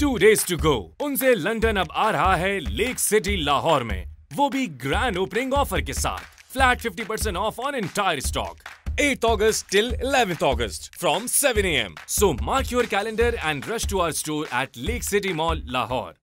Two days to go उनसे London अब आ रहा है लेक सिटी लाहौर में वो भी ग्रैंड ओपनिंग ऑफर के साथ flat 50% percent off on entire stock 8th August till 11th August from 7 a.m. So mark your calendar and rush to our store at Lake City Mall, Lahore.